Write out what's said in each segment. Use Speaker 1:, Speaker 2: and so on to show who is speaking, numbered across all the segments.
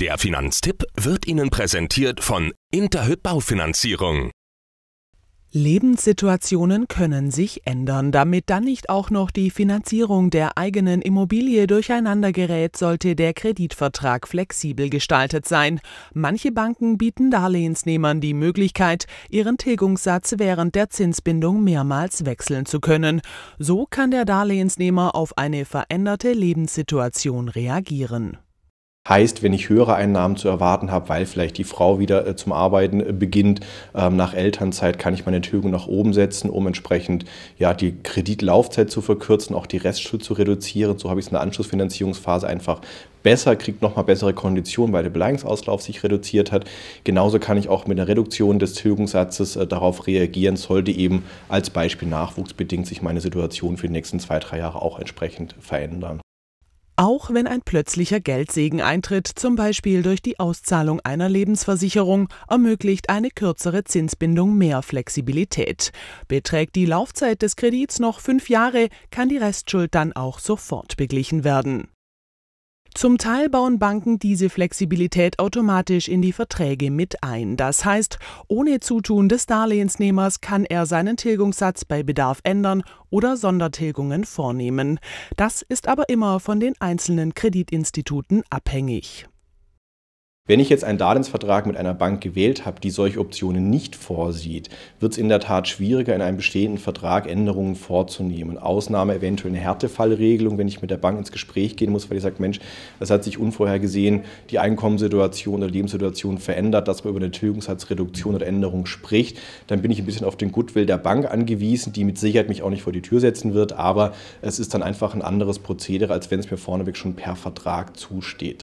Speaker 1: Der Finanztipp wird Ihnen präsentiert von Interhyp Baufinanzierung. Lebenssituationen können sich ändern. Damit dann nicht auch noch die Finanzierung der eigenen Immobilie durcheinander gerät, sollte der Kreditvertrag flexibel gestaltet sein. Manche Banken bieten Darlehensnehmern die Möglichkeit, ihren Tilgungssatz während der Zinsbindung mehrmals wechseln zu können. So kann der Darlehensnehmer auf eine veränderte Lebenssituation reagieren.
Speaker 2: Heißt, wenn ich höhere Einnahmen zu erwarten habe, weil vielleicht die Frau wieder äh, zum Arbeiten äh, beginnt, ähm, nach Elternzeit kann ich meine Tilgung nach oben setzen, um entsprechend ja, die Kreditlaufzeit zu verkürzen, auch die Restschuld zu reduzieren. So habe ich es in der Anschlussfinanzierungsphase einfach besser, kriegt nochmal bessere Konditionen, weil der Beleihungsauslauf sich reduziert hat. Genauso kann ich auch mit einer Reduktion des Tilgungssatzes äh, darauf reagieren, sollte eben als Beispiel nachwuchsbedingt sich meine Situation für die nächsten zwei, drei Jahre auch entsprechend verändern
Speaker 1: auch wenn ein plötzlicher Geldsegen eintritt, zum Beispiel durch die Auszahlung einer Lebensversicherung, ermöglicht eine kürzere Zinsbindung mehr Flexibilität. Beträgt die Laufzeit des Kredits noch fünf Jahre, kann die Restschuld dann auch sofort beglichen werden zum Teil bauen Banken diese Flexibilität automatisch in die Verträge mit ein. Das heißt, ohne Zutun des Darlehensnehmers kann er seinen Tilgungssatz bei Bedarf ändern oder Sondertilgungen vornehmen. Das ist aber immer von den einzelnen Kreditinstituten abhängig.
Speaker 2: Wenn ich jetzt einen Darlehensvertrag mit einer Bank gewählt habe, die solche Optionen nicht vorsieht, wird es in der Tat schwieriger, in einem bestehenden Vertrag Änderungen vorzunehmen. Ausnahme eventuell eine Härtefallregelung, wenn ich mit der Bank ins Gespräch gehen muss, weil ich sage, Mensch, das hat sich unvorhergesehen, die Einkommenssituation oder Lebenssituation verändert, dass man über eine Tilgungssatzreduktion oder Änderung spricht, dann bin ich ein bisschen auf den Goodwill der Bank angewiesen, die mit Sicherheit mich auch nicht vor die Tür setzen wird, aber es ist dann einfach ein anderes Prozedere, als wenn es mir vorneweg schon per Vertrag zusteht.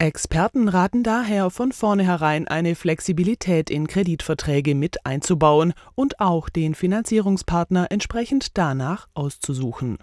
Speaker 1: Experten raten daher von vornherein eine Flexibilität in Kreditverträge mit einzubauen und auch den Finanzierungspartner entsprechend danach auszusuchen